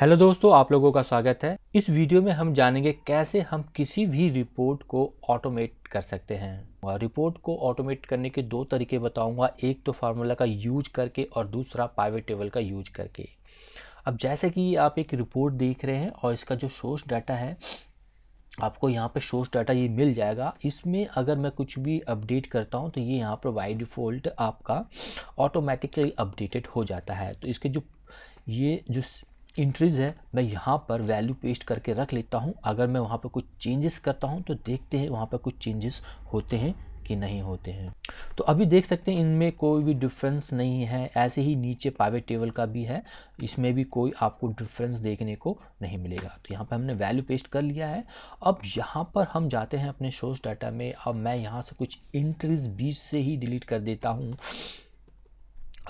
hello दोस्तों आप लोगों का स्वागत है इस वीडियो में हम जानेंगे कैसे हम किसी भी रिपोर्ट को ऑटोमेट कर सकते हैं और रिपोर्ट को ऑटोमेट करने के दो तरीके बताऊंगा एक तो फार्मूला का यूज करके और दूसरा पाइवेट टेबल का यूज करके अब जैसे कि आप एक रिपोर्ट देख रहे हैं और इसका जो सोर्स डाटा है आपको यहाँ पे सोर्स डाटा ये मिल जाएगा इसमें अगर मैं कुछ भी अपडेट करता हूँ तो ये यहाँ पर बाई डिफ़ॉल्ट आपका ऑटोमेटिकली अपडेटेड हो जाता है तो इसके जो ये जो इंट्रीज है मैं यहाँ पर वैल्यू पेस्ट करके रख लेता हूँ अगर मैं वहाँ पर कुछ चेंजेस करता हूँ तो देखते हैं वहाँ पर कुछ चेंजेस होते हैं कि नहीं होते हैं तो अभी देख सकते हैं इनमें कोई भी डिफरेंस नहीं है ऐसे ही नीचे पावे टेबल का भी है इसमें भी कोई आपको डिफरेंस देखने को नहीं मिलेगा तो यहाँ पर हमने वैल्यू पेस्ट कर लिया है अब यहाँ पर हम जाते हैं अपने सोर्स डाटा में अब मैं यहाँ से कुछ इंट्रीज बीच से ही डिलीट कर देता हूँ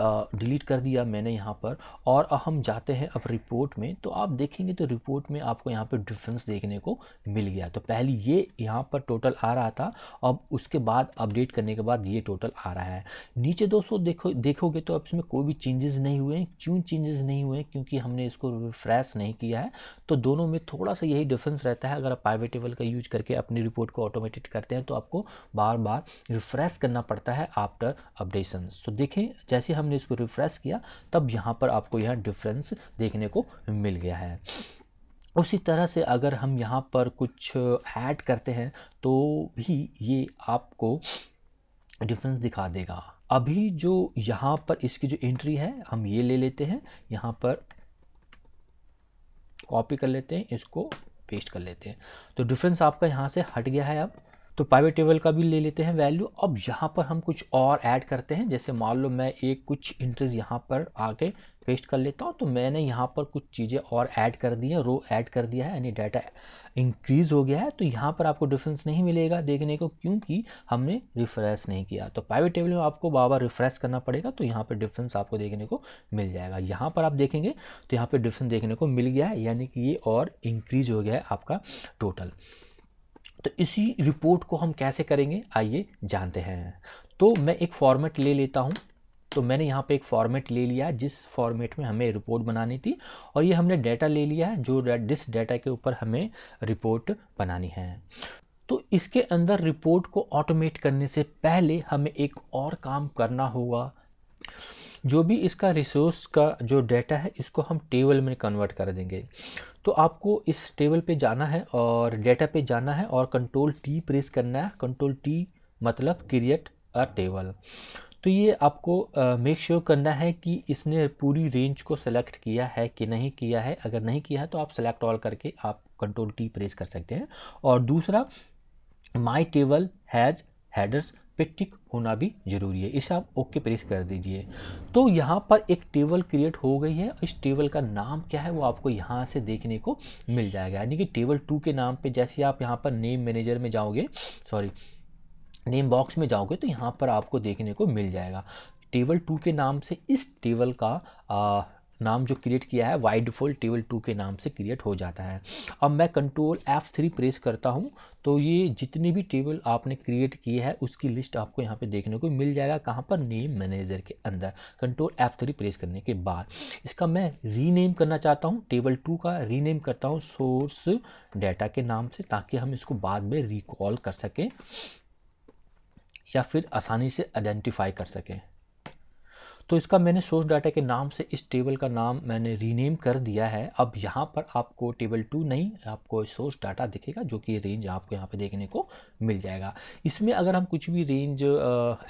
डिलीट कर दिया मैंने यहाँ पर और हम जाते हैं अब रिपोर्ट में तो आप देखेंगे तो रिपोर्ट में आपको यहाँ पर डिफरेंस देखने को मिल गया तो पहले ये यहाँ पर टोटल आ रहा था अब उसके बाद अपडेट करने के बाद ये टोटल आ रहा है नीचे दोस्तों देखो देखोगे तो अब इसमें कोई भी चेंजेस नहीं हुए क्यों चेंजेस नहीं हुए क्योंकि हमने इसको रिफ्रेश नहीं किया है तो दोनों में थोड़ा सा यही डिफरेंस रहता है अगर आप पाइवे का यूज करके अपनी रिपोर्ट को ऑटोमेटेड करते हैं तो आपको बार बार रिफ्रेश करना पड़ता है आफ्टर अपडेशन तो देखें जैसे हम हमने इसको रिफ्रेश किया तब यहाँ पर आपको यह डिफरेंस देखने को मिल गया है उसी तरह से अगर हम यहाँ पर कुछ ऐड करते हैं तो भी ये आपको डिफरेंस दिखा देगा अभी जो यहाँ पर इसकी जो एंट्री है हम ये ले लेते हैं यहाँ पर कॉपी कर लेते हैं इसको पेस्ट कर लेते हैं तो डिफरेंस आपका यहाँ से हट गया है अब तो पाइवेट टेबल का भी ले लेते हैं वैल्यू अब यहाँ पर हम कुछ और ऐड करते हैं जैसे मान लो मैं एक कुछ इंटरेस्ट यहाँ पर आके पेस्ट कर लेता हूँ तो मैंने यहाँ पर कुछ चीज़ें और ऐड कर दी हैं रो ऐड कर दिया है यानी डाटा इंक्रीज़ हो गया है तो यहाँ पर आपको डिफरेंस नहीं मिलेगा देखने को क्योंकि हमने रिफ्रेश नहीं किया तो प्राइवेट टेबल में आपको बार बार रिफ्रेश करना पड़ेगा तो यहाँ पर डिफरेंस आपको देखने को मिल जाएगा यहाँ पर आप देखेंगे तो यहाँ पर डिफरेंस देखने को मिल गया है यानी कि ये और इंक्रीज़ हो गया है आपका टोटल तो इसी रिपोर्ट को हम कैसे करेंगे आइए जानते हैं तो मैं एक फॉर्मेट ले लेता हूँ तो मैंने यहाँ पे एक फॉर्मेट ले लिया जिस फॉर्मेट में हमें रिपोर्ट बनानी थी और ये हमने डाटा ले लिया है जो जिस डाटा के ऊपर हमें रिपोर्ट बनानी है तो इसके अंदर रिपोर्ट को ऑटोमेट करने से पहले हमें एक और काम करना होगा जो भी इसका रिसोर्स का जो डाटा है इसको हम टेबल में कन्वर्ट कर देंगे तो आपको इस टेबल पे जाना है और डाटा पे जाना है और कंट्रोल टी प्रेस करना है कंट्रोल टी मतलब क्रिएट अ टेबल तो ये आपको मेक uh, श्योर sure करना है कि इसने पूरी रेंज को सेलेक्ट किया है कि नहीं किया है अगर नहीं किया है तो आप सेलेक्ट ऑल करके आप कंट्रोल टी प्रेस कर सकते हैं और दूसरा my table has headers tick होना भी जरूरी है इसे आप ओके प्रेस कर दीजिए तो यहाँ पर एक टेबल क्रिएट हो गई है इस टेबल का नाम क्या है वो आपको यहाँ से देखने को मिल जाएगा यानी कि टेबल टू के नाम पे जैसे आप यहाँ पर नेम मैनेजर में जाओगे सॉरी नेम बॉक्स में जाओगे तो यहाँ पर आपको देखने को मिल जाएगा टेबल टू के नाम से इस टेबल का आ, नाम जो क्रिएट किया है वाई डिफ़ॉल्ट टेबल टू के नाम से क्रिएट हो जाता है अब मैं कंट्रोल एफ़ थ्री प्रेस करता हूँ तो ये जितनी भी टेबल आपने क्रिएट की है उसकी लिस्ट आपको यहाँ पे देखने को मिल जाएगा कहाँ पर नेम मैनेजर के अंदर कंट्रोल एफ़ थ्री प्रेस करने के बाद इसका मैं रीनेम करना चाहता हूँ टेबल टू का रीनेम करता हूँ सोर्स डेटा के नाम से ताकि हम इसको बाद में रिकॉल कर सकें या फिर आसानी से आइडेंटिफाई कर सकें तो इसका मैंने सोर्स डाटा के नाम से इस टेबल का नाम मैंने रीनेम कर दिया है अब यहाँ पर आपको टेबल टू नहीं आपको सोर्स डाटा दिखेगा जो कि रेंज आपको यहाँ पे देखने को मिल जाएगा इसमें अगर हम कुछ भी रेंज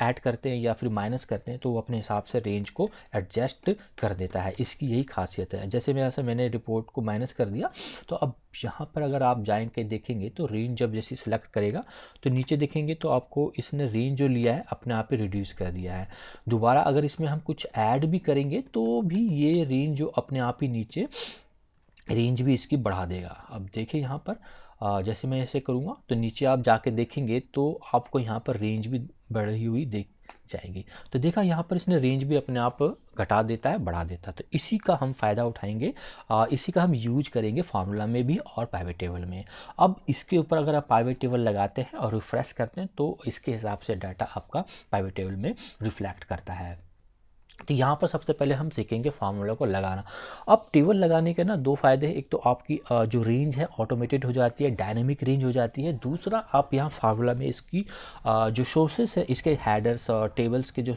ऐड करते हैं या फिर माइनस करते हैं तो वो अपने हिसाब से रेंज को एडजस्ट कर देता है इसकी यही खासियत है जैसे मेरा से मैंने रिपोर्ट को माइनस कर दिया तो अब यहाँ पर अगर आप जाएंगे देखेंगे तो रेंज जब जैसे सिलेक्ट करेगा तो नीचे देखेंगे तो आपको इसने रेंज जो लिया है अपने आप ही रिड्यूस कर दिया है दोबारा अगर इसमें हम कुछ ऐड भी करेंगे तो भी ये रेंज जो अपने आप ही नीचे रेंज भी इसकी बढ़ा देगा अब देखिए यहाँ पर जैसे मैं ऐसे करूँगा तो नीचे आप जाके देखेंगे तो आपको यहाँ पर रेंज भी बढ़ी हुई देख जाएगी तो देखा यहाँ पर इसने रेंज भी अपने आप घटा देता है बढ़ा देता है तो इसी का हम फ़ायदा उठाएंगे आ, इसी का हम यूज करेंगे फार्मूला में भी और प्राइवेट टेबल में अब इसके ऊपर अगर आप प्राइवेट टेबल लगाते हैं और रिफ्रेश करते हैं तो इसके हिसाब से डाटा आपका प्राइवेट टेबल में रिफ्लेक्ट करता है तो यहाँ पर सबसे पहले हम सीखेंगे फार्मूला को लगाना अब टेबल लगाने के ना दो फायदे हैं एक तो आपकी जो रेंज है ऑटोमेटेड हो जाती है डायनेमिक रेंज हो जाती है दूसरा आप यहाँ फार्मूला में इसकी जो सोर्सेस है इसके हैडर्स और टेबल्स के जो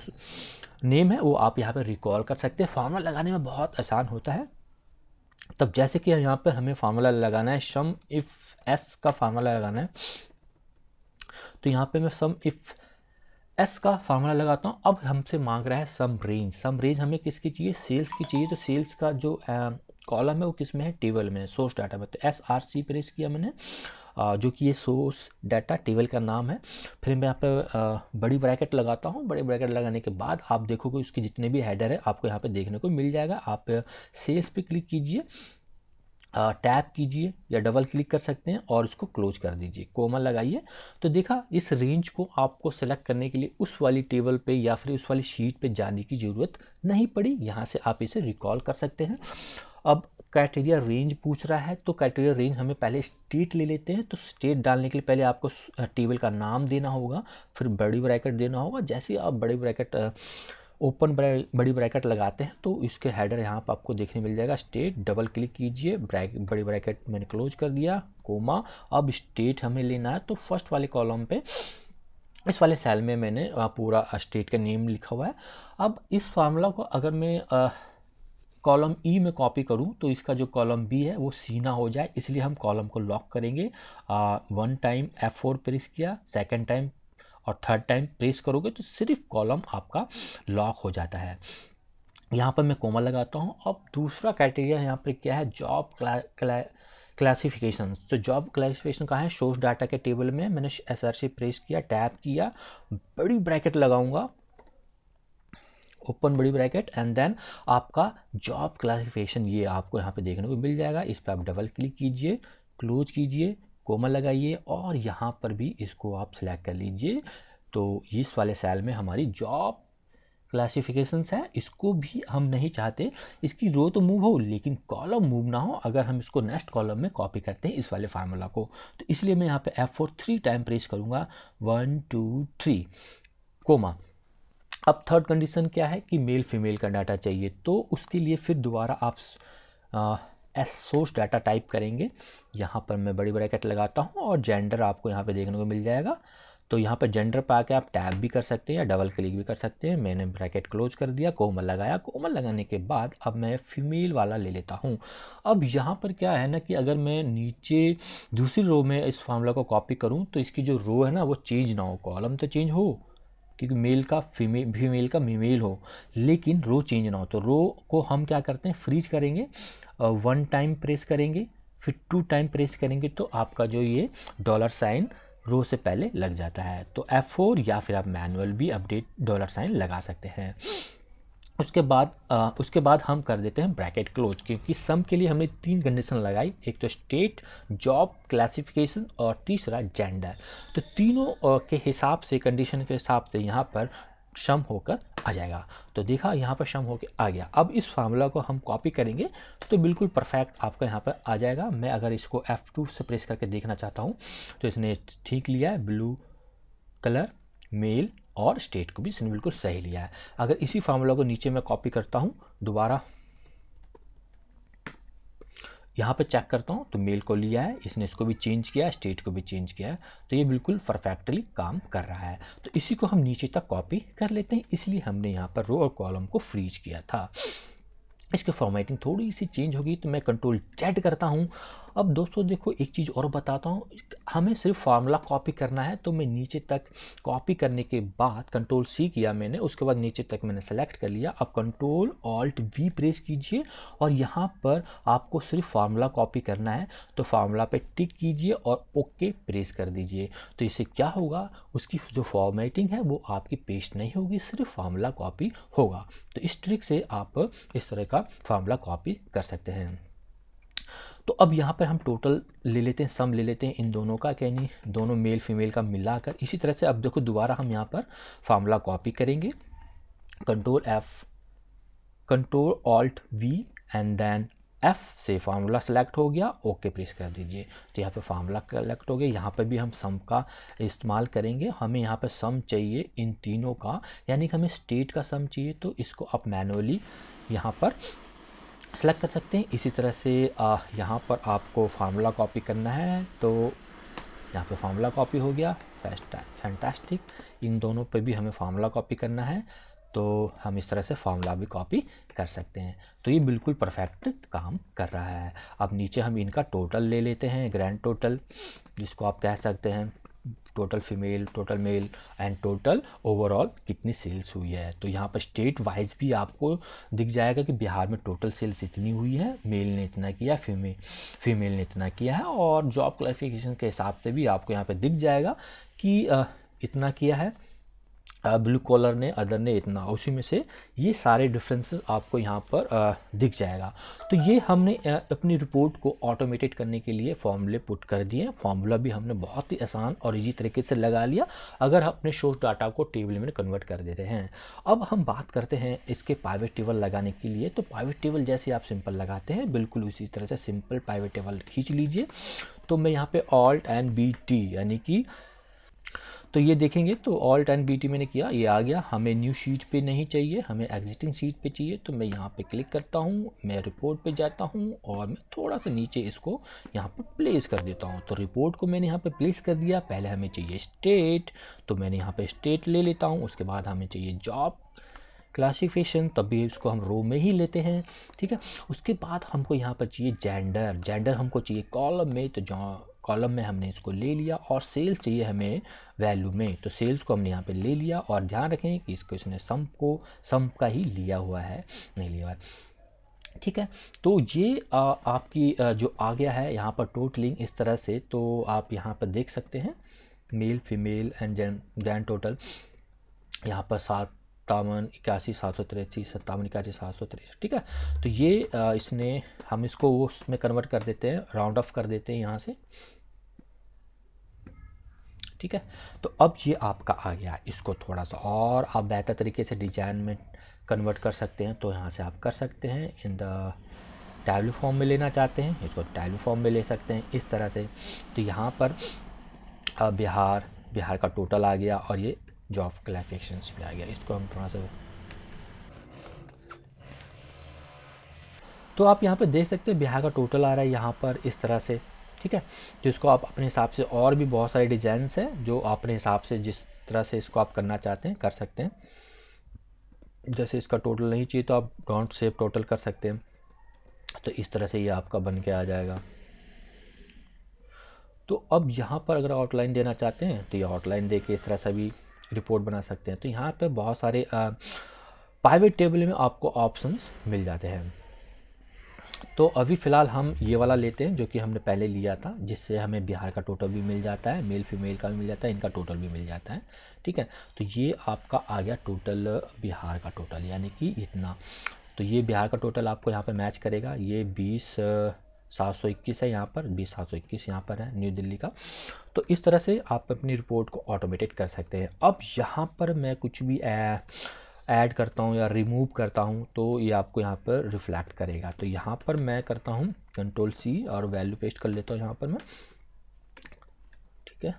नेम है वो आप यहाँ पर रिकॉल कर सकते हैं फार्मूला लगाने में बहुत आसान होता है तब जैसे कि यहाँ पर हमें फार्मूला लगाना है सम इफ़ एस का फार्मूला लगाना है तो यहाँ पर मैं सम इफ़ एस का फार्मूला लगाता हूँ अब हमसे मांग रहा है सम रेंज सम रेंज हमें किसकी चाहिए सेल्स की चाहिए तो सेल्स का जो कॉलम है वो किस में है टेबल में सोर्स डाटा में तो एस आर सी प्रेस किया मैंने जो कि ये सोर्स डाटा टेबल का नाम है फिर मैं यहाँ पे बड़ी ब्रैकेट लगाता हूँ बड़े ब्रैकेट लगाने के बाद आप देखोगे उसके जितने भी हेडर है आपको यहाँ पे देखने को मिल जाएगा आप सेल्स पे क्लिक कीजिए टैप कीजिए या डबल क्लिक कर सकते हैं और इसको क्लोज कर दीजिए कोमा लगाइए तो देखा इस रेंज को आपको सेलेक्ट करने के लिए उस वाली टेबल पे या फिर उस वाली शीट पे जाने की ज़रूरत नहीं पड़ी यहाँ से आप इसे रिकॉल कर सकते हैं अब क्राइटेरिया रेंज पूछ रहा है तो क्राइटेरिया रेंज हमें पहले स्टेट ले लेते हैं तो स्टेट डालने के लिए पहले आपको टेबल का नाम देना होगा फिर बड़ी ब्रैकेट देना होगा जैसे आप बड़े ब्रैकेट ओपन बड़ी ब्रैकेट लगाते हैं तो इसके हेडर यहाँ पर आपको देखने मिल जाएगा स्टेट डबल क्लिक कीजिए ब्रैक बड़ी ब्रैकेट मैंने क्लोज कर दिया कोमा अब स्टेट हमें लेना है तो फर्स्ट वाले कॉलम पे इस वाले सेल में मैंने पूरा स्टेट का नेम लिखा हुआ है अब इस फार्मूला को अगर मैं कॉलम ई e में कॉपी करूं तो इसका जो कॉलम बी है वो सीना हो जाए इसलिए हम कॉलम को लॉक करेंगे one time F four press किया सेकंड टाइम और थर्ड टाइम प्रेस करोगे तो सिर्फ कॉलम आपका लॉक हो जाता है यहाँ पर मैं कोमा लगाता हूँ अब दूसरा क्राइटेरिया यहाँ पर क्या है जॉब क्ला, क्लासिफिकेशन तो जॉब क्लासिफिकेशन कहाँ है सोर्स डाटा के टेबल में मैंने एस आर सी प्रेस किया टैप किया बड़ी ब्रैकेट लगाऊंगा ओपन बड़ी ब्रैकेट एंड देन आपका जॉब क्लासिफिकेशन ये आपको यहाँ पे देखने को मिल जाएगा इस पर आप डबल क्लिक कीजिए क्लोज कीजिए कोमा लगाइए और यहाँ पर भी इसको आप सिलेक्ट कर लीजिए तो इस वाले सेल में हमारी जॉब क्लासिफिकेशंस है इसको भी हम नहीं चाहते इसकी रो तो मूव हो लेकिन कॉलम मूव ना हो अगर हम इसको नेक्स्ट कॉलम में कॉपी करते हैं इस वाले फार्मूला को तो इसलिए मैं यहाँ पे F four three time press करूँगा वन टू थ्री कोमा अब थर्ड कंडीशन क्या है कि मेल फीमेल का डाटा चाहिए तो उसके लिए फिर दोबारा आप एस सोर्स डाटा टाइप करेंगे यहाँ पर मैं बड़ी ब्रैकेट लगाता हूँ और जेंडर आपको यहाँ पे देखने को मिल जाएगा तो यहाँ पर जेंडर पर के आप टैब भी कर सकते हैं या डबल क्लिक भी कर सकते हैं मैंने ब्रैकेट क्लोज कर दिया कोमल लगाया कोमल लगाने के बाद अब मैं फीमेल वाला ले लेता हूँ अब यहाँ पर क्या है ना कि अगर मैं नीचे दूसरी रो में इस फार्मूला को कॉपी करूँ तो इसकी जो रो है ना वो चेंज ना हो कॉलम तो चेंज हो क्योंकि मेल का फीमेल फीमेल का फीमेल हो लेकिन रो चेंज ना हो तो रो को हम क्या करते हैं फ्रीज करेंगे वन टाइम प्रेस करेंगे फिर टू टाइम प्रेस करेंगे तो आपका जो ये डॉलर साइन रो से पहले लग जाता है तो F4 या फिर आप मैनुअल भी अपडेट डॉलर साइन लगा सकते हैं उसके बाद आ, उसके बाद हम कर देते हैं ब्रैकेट क्लोज क्योंकि सम के लिए हमने तीन कंडीशन लगाई एक तो स्टेट जॉब क्लासिफिकेशन और तीसरा जेंडर तो तीनों के हिसाब से कंडीशन के हिसाब से यहाँ पर शम होकर आ जाएगा तो देखा यहाँ पर शम होकर आ गया अब इस फार्मूला को हम कॉपी करेंगे तो बिल्कुल परफेक्ट आपका यहाँ पर आ जाएगा मैं अगर इसको F2 से प्रेस करके देखना चाहता हूँ तो इसने ठीक लिया है ब्लू कलर मेल और स्टेट को भी इसने बिल्कुल सही लिया है अगर इसी फार्मूला को नीचे मैं कॉपी करता हूँ दोबारा यहाँ पे चेक करता हूँ तो मेल को लिया है इसने इसको भी चेंज किया है स्टेट को भी चेंज किया है तो ये बिल्कुल परफेक्टली काम कर रहा है तो इसी को हम नीचे तक कॉपी कर लेते हैं इसलिए हमने यहाँ पर रो और कॉलम को फ्रीज किया था इसकी फॉर्मेटिंग थोड़ी सी चेंज होगी तो मैं कंट्रोल जेड करता हूँ अब दोस्तों देखो एक चीज़ और बताता हूँ हमें सिर्फ फार्मूला कॉपी करना है तो मैं नीचे तक कॉपी करने के बाद कंट्रोल सी किया मैंने उसके बाद नीचे तक मैंने सेलेक्ट कर लिया अब कंट्रोल ऑल्ट वी प्रेस कीजिए और यहाँ पर आपको सिर्फ फार्मूला कॉपी करना है तो फार्मूला पे टिक कीजिए और ओके प्रेस कर दीजिए तो इससे क्या होगा उसकी जो फॉर्मेटिंग है वो आपकी पेस्ट नहीं होगी सिर्फ फार्मूला कॉपी होगा तो इस ट्रिक से आप इस तरह का फार्मूला कॉपी कर सकते हैं तो अब यहाँ पर हम टोटल ले लेते हैं सम ले लेते हैं इन दोनों का यानी दोनों मेल फीमेल का मिलाकर इसी तरह से अब देखो दोबारा हम यहाँ पर फार्मूला कॉपी करेंगे control F control alt V and then F से फार्मूला सेलेक्ट हो गया ओके प्रेस कर दीजिए तो यहाँ पर फार्मूला सेलेक्ट हो गया यहाँ पर भी हम सम का इस्तेमाल करेंगे हमें यहाँ पर सम चाहिए इन तीनों का यानी कि हमें स्टेट का सम चाहिए तो इसको आप मैनुअली यहाँ पर सेलेक्ट कर सकते हैं इसी तरह से यहाँ पर आपको फार्मूला कॉपी करना है तो यहाँ पे फार्मूला कॉपी हो गया फैंटास्टिक इन दोनों पे भी हमें फार्मूला कॉपी करना है तो हम इस तरह से फार्मूला भी कॉपी कर सकते हैं तो ये बिल्कुल परफेक्ट काम कर रहा है अब नीचे हम इनका टोटल ले लेते हैं ग्रैंड टोटल जिसको आप कह सकते हैं total female total male and total overall कितनी सेल्स हुई है तो यहाँ पर स्टेट वाइज भी आपको दिख जाएगा कि बिहार में टोटल सेल्स इतनी हुई है मेल ने इतना किया फीमेल फीमेल ने इतना किया है और जॉब क्वालिफिकेशन के हिसाब से भी आपको यहाँ पर दिख जाएगा कि इतना किया है ब्लू कॉलर ने अदर ने इतना उसी में से ये सारे डिफरेंसेस आपको यहाँ पर दिख जाएगा तो ये हमने अपनी रिपोर्ट को ऑटोमेटेड करने के लिए फॉर्मूले पुट कर दिए फॉर्मूला भी हमने बहुत ही आसान और ईजी तरीके से लगा लिया अगर हम अपने शोर्स डाटा को टेबल में कन्वर्ट कर देते हैं अब हम बात करते हैं इसके प्राइवेट टेबल लगाने के लिए तो प्राइवेट टेबल जैसे आप सिंपल लगाते हैं बिल्कुल उसी तरह से सिंपल प्राइवेट टेबल खींच लीजिए तो मैं यहाँ पर ऑल्ट एंड बी टी यानी कि तो ये देखेंगे तो ऑल्ट एंड बी टी मैंने किया ये आ गया हमें न्यू शीट पे नहीं चाहिए हमें एग्जिटिंग सीट पे चाहिए तो मैं यहाँ पे क्लिक करता हूँ मैं रिपोर्ट पे जाता हूँ और मैं थोड़ा सा नीचे इसको यहाँ पर प्लेस कर देता हूँ तो रिपोर्ट को मैंने यहाँ पर प्लेस कर दिया पहले हमें चाहिए स्टेट तो मैंने यहाँ पर स्टेट ले लेता हूँ उसके बाद हमें चाहिए जॉब क्लासिफिकेशन तभी इसको हम रो में ही लेते हैं ठीक है उसके बाद हमको यहाँ पर चाहिए जेंडर जेंडर हमको चाहिए कॉलम में तो जहाँ कॉलम में हमने इसको ले लिया और सेल्स चाहिए हमें वैल्यू में तो सेल्स को हमने यहाँ पे ले लिया और ध्यान रखें कि इसको इसने सम को सम का ही लिया हुआ है नहीं लिया हुआ है ठीक है तो ये आ, आपकी आ, जो आ गया है यहाँ पर टोटलिंग इस तरह से तो आप यहाँ पर देख सकते हैं मेल फीमेल एंड जैन जैन टोटल यहाँ पर सात सत्तावन इक्यासी सात सौ तिरासी सत्तावन इक्यासी सात सौ तिरसठ ठीक है तो ये इसने हम इसको उसमें कन्वर्ट कर देते हैं राउंड ऑफ कर देते हैं यहाँ से ठीक है तो अब ये आपका आ गया इसको थोड़ा सा और आप बेहतर तरीके से डिजाइन में कन्वर्ट कर सकते हैं तो यहाँ से आप कर सकते हैं इन द टैबलो फॉर्म में लेना चाहते हैं इसको टैबलो फॉर्म में ले सकते हैं इस तरह से तो यहाँ पर बिहार बिहार का टोटल आ गया और ये जॉब क्लाइफिकेशन भी आ गया इसको हम थोड़ा सा तो आप यहाँ पर देख सकते हैं बिहार का टोटल आ रहा है यहाँ पर इस तरह से ठीक है तो इसको आप अपने हिसाब से और भी बहुत सारे डिजाइनस हैं जो अपने हिसाब से जिस तरह से इसको आप करना चाहते हैं कर सकते हैं जैसे इसका टोटल नहीं चाहिए तो आप राउंड सेव टोटल कर सकते हैं तो इस तरह से ये आपका बन के आ जाएगा तो अब यहाँ पर अगर आउटलाइन देना चाहते हैं तो ये आउटलाइन दे के इस तरह से भी रिपोर्ट बना सकते हैं तो यहाँ पर बहुत सारे प्राइवेट टेबल में आपको ऑप्शंस मिल जाते हैं तो अभी फ़िलहाल हम ये वाला लेते हैं जो कि हमने पहले लिया था जिससे हमें बिहार का टोटल भी मिल जाता है मेल फीमेल का भी मिल जाता है इनका टोटल भी मिल जाता है ठीक है तो ये आपका आ गया टोटल बिहार का टोटल यानी कि इतना तो ये बिहार का टोटल आपको यहाँ पर मैच करेगा ये बीस सात सौ इक्कीस है यहाँ पर बीस सात सौ इक्कीस यहाँ पर है न्यू दिल्ली का तो इस तरह से आप अपनी रिपोर्ट को ऑटोमेटेड कर सकते हैं अब यहाँ पर मैं कुछ भी ऐड करता हूँ या रिमूव करता हूँ तो ये आपको यहाँ पर रिफ्लेक्ट करेगा तो यहाँ पर मैं करता हूँ कंट्रोल सी और वैल्यू पेस्ट कर लेता हूँ यहाँ पर मैं ठीक है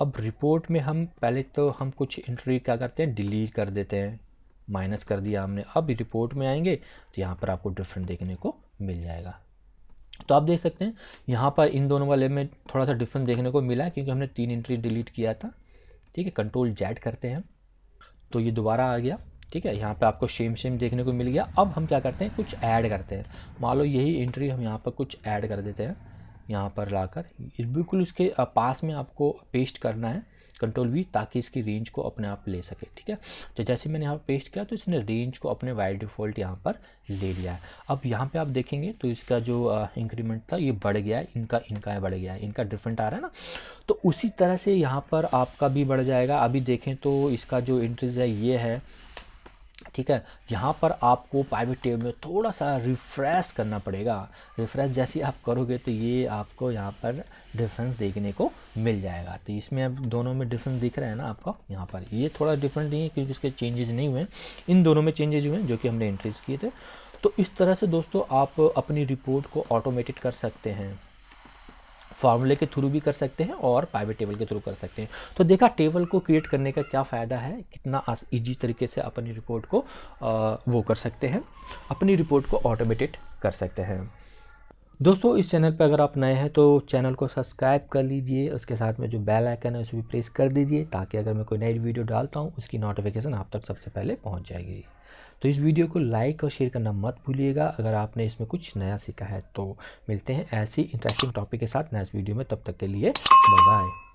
अब रिपोर्ट में हम पहले तो हम कुछ इंट्री क्या करते हैं डिलीट कर देते हैं माइनस कर दिया हमने अब रिपोर्ट में आएंगे तो यहाँ पर आपको डिफरेंट देखने को मिल जाएगा तो आप देख सकते हैं यहाँ पर इन दोनों वाले में थोड़ा सा डिफरेंस देखने को मिला क्योंकि हमने तीन इंट्री डिलीट किया था ठीक है कंट्रोल जेड करते हैं तो ये दोबारा आ गया ठीक है यहाँ पे आपको सेम सेम देखने को मिल गया अब हम क्या करते हैं कुछ ऐड करते हैं मान लो यही एंट्री हम यहाँ पर कुछ ऐड कर देते हैं यहाँ पर लाकर बिल्कुल उसके पास में आपको पेस्ट करना है कंट्रोल वी ताकि इसकी रेंज को अपने आप ले सके ठीक है तो जैसे मैंने यहाँ पर पेस्ट किया तो इसने रेंज को अपने बाई डिफ़ॉल्ट यहाँ पर ले लिया है अब यहाँ पर आप देखेंगे तो इसका जो इंक्रीमेंट था ये बढ़ गया है इनका इनका बढ़ गया है इनका डिफरेंट आ रहा है ना तो उसी तरह से यहाँ पर आपका भी बढ़ जाएगा अभी देखें तो इसका जो इंटरेस्ट है ये है ठीक है यहाँ पर आपको प्राइवेट टेबल में थोड़ा सा रिफ्रेश करना पड़ेगा रिफ्रेश जैसे आप करोगे तो ये आपको यहाँ पर डिफरेंस देखने को मिल जाएगा तो इसमें अब दोनों में डिफरेंस दिख रहा है ना आपको यहाँ पर ये थोड़ा डिफरेंट नहीं है क्योंकि इसके चेंजेस नहीं हुए इन दोनों में चेंजेज हुए हैं जो कि हमने एंट्रीज किए थे तो इस तरह से दोस्तों आप अपनी रिपोर्ट को ऑटोमेटेड कर सकते हैं फार्मूले के थ्रू भी कर सकते हैं और पाइवेट टेबल के थ्रू कर सकते हैं तो देखा टेबल को क्रिएट करने का क्या फ़ायदा है कितना ईजी तरीके से अपनी रिपोर्ट को आ, वो कर सकते हैं अपनी रिपोर्ट को ऑटोमेटेड कर सकते हैं दोस्तों इस चैनल पर अगर आप नए हैं तो चैनल को सब्सक्राइब कर लीजिए उसके साथ में जो बेल आइकन है उसे भी प्रेस कर दीजिए ताकि अगर मैं कोई नई वीडियो डालता हूँ उसकी नोटिफिकेशन आप तक सबसे पहले पहुँच जाएगी तो इस वीडियो को लाइक और शेयर करना मत भूलिएगा अगर आपने इसमें कुछ नया सीखा है तो मिलते हैं ऐसी इंटरेस्टिंग टॉपिक के साथ नेक्स्ट वीडियो में तब तक के लिए बाय बाय